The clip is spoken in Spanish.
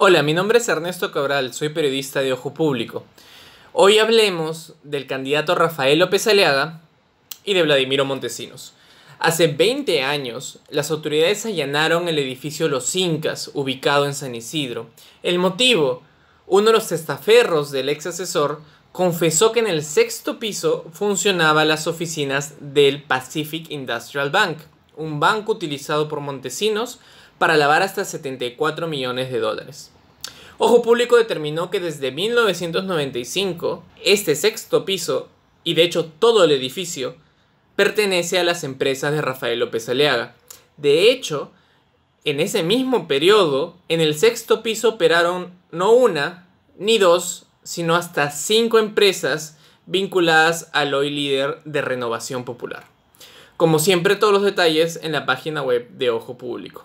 Hola, mi nombre es Ernesto Cabral, soy periodista de Ojo Público. Hoy hablemos del candidato Rafael López Aleaga y de Vladimiro Montesinos. Hace 20 años, las autoridades allanaron el edificio Los Incas, ubicado en San Isidro. El motivo, uno de los testaferros del ex asesor confesó que en el sexto piso funcionaban las oficinas del Pacific Industrial Bank, un banco utilizado por Montesinos para lavar hasta 74 millones de dólares. Ojo Público determinó que desde 1995 este sexto piso, y de hecho todo el edificio, pertenece a las empresas de Rafael López Aleaga. De hecho, en ese mismo periodo, en el sexto piso operaron no una ni dos, sino hasta cinco empresas vinculadas al hoy líder de Renovación Popular. Como siempre, todos los detalles en la página web de Ojo Público.